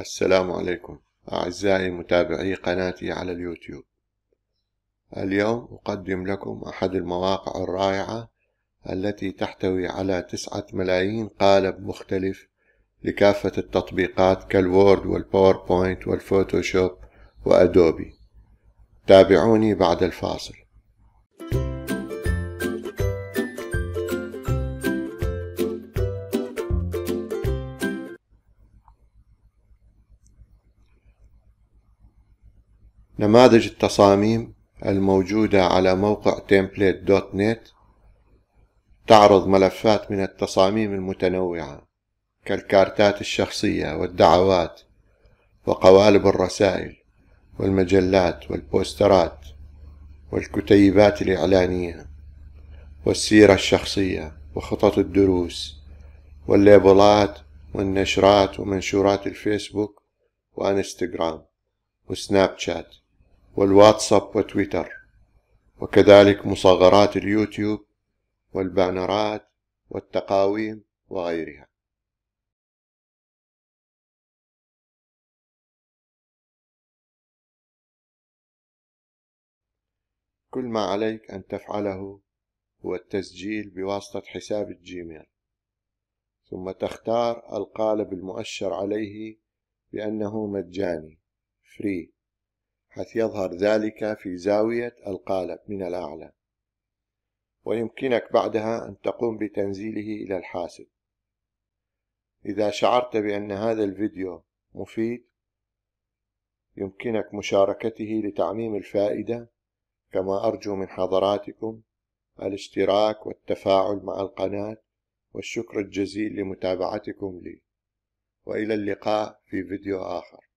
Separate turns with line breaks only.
السلام عليكم أعزائي متابعي قناتي على اليوتيوب اليوم أقدم لكم أحد المواقع الرائعة التي تحتوي على تسعة ملايين قالب مختلف لكافة التطبيقات كالوورد والباوربوينت والفوتوشوب وأدوبي تابعوني بعد الفاصل نماذج التصاميم الموجودة على موقع template.net تعرض ملفات من التصاميم المتنوعة كالكارتات الشخصية والدعوات وقوالب الرسائل والمجلات والبوسترات والكتيبات الإعلانية والسيرة الشخصية وخطط الدروس والليبلات والنشرات ومنشورات الفيسبوك وانستغرام وسناب شات والواتساب وتويتر وكذلك مصغرات اليوتيوب
والبانرات والتقاويم وغيرها كل ما عليك أن تفعله هو التسجيل
بواسطة حساب الجيميل ثم تختار القالب المؤشر عليه بأنه مجاني free حيث يظهر ذلك في زاوية القالب من الأعلى ويمكنك بعدها أن تقوم بتنزيله إلى الحاسب إذا شعرت بأن هذا الفيديو مفيد يمكنك مشاركته لتعميم الفائدة كما أرجو من حضراتكم الاشتراك والتفاعل مع القناة والشكر الجزيل لمتابعتكم لي وإلى اللقاء في فيديو آخر